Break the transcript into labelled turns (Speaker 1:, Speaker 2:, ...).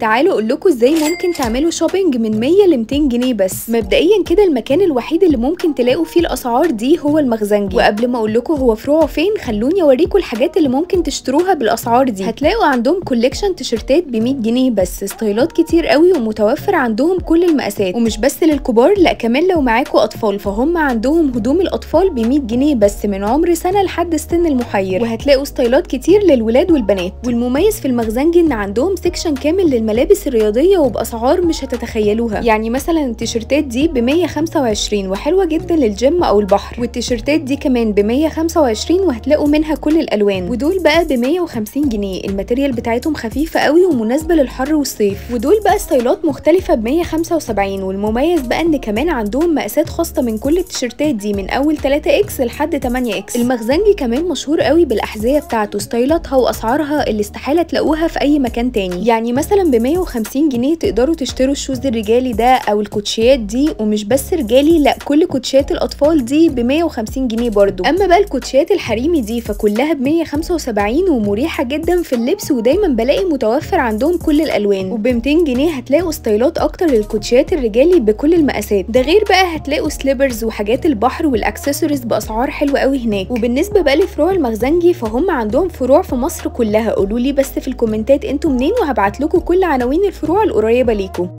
Speaker 1: تعالوا اقول لكم ازاي ممكن تعملوا شوبينج من 100 ل 200 جنيه بس مبدئيا كده المكان الوحيد اللي ممكن تلاقوا فيه الاسعار دي هو المخزنجي وقبل ما اقول لكم هو فروعه فين خلوني اوريكم الحاجات اللي ممكن تشتروها بالاسعار دي هتلاقوا عندهم كوليكشن تيشرتات ب 100 جنيه بس ستايلات كتير قوي ومتوفر عندهم كل المقاسات ومش بس للكبار لا كمان لو معاكوا اطفال فهم عندهم هدوم الاطفال ب 100 جنيه بس من عمر سنه لحد السن المحير وهتلاقوا ستايلات كتير للولاد والبنات والمميز في المخزنجي ان عندهم سيكشن كامل الملابس الرياضيه وباسعار مش هتتخيلوها يعني مثلا التيشيرتات دي ب 125 وحلوه جدا للجيم او البحر والتيشيرتات دي كمان ب 125 وهتلاقوا منها كل الالوان ودول بقى ب 150 جنيه الماتيريال بتاعتهم خفيفه قوي ومناسبه للحر والصيف ودول بقى ستايلات مختلفه ب 175 والمميز بقى ان كمان عندهم مقاسات خاصه من كل التيشيرتات دي من اول 3 اكس لحد 8 اكس المخزنجي كمان مشهور قوي بالاحذيه بتاعته ستايلاتها واسعارها اللي استحاله تلاقوها في اي مكان تاني يعني مثلا ب 150 جنيه تقدروا تشتروا الشوز الرجالي ده او الكوتشيات دي ومش بس رجالي لا كل كوتشيات الاطفال دي ب 150 جنيه برضو اما بقى الكوتشيات الحريمي دي فكلها ب 175 ومريحه جدا في اللبس ودايما بلاقي متوفر عندهم كل الالوان وب 200 جنيه هتلاقوا ستايلات اكتر للكوتشيات الرجالي بكل المقاسات ده غير بقى هتلاقوا سليبرز وحاجات البحر والاكسسوارز باسعار حلوه قوي هناك وبالنسبه بقى لفروع المخزنجي فهم عندهم فروع في مصر كلها قولوا لي بس في الكومنتات انتوا منين وهبعت لكم كل كل عناوين الفروع القريبة ليكم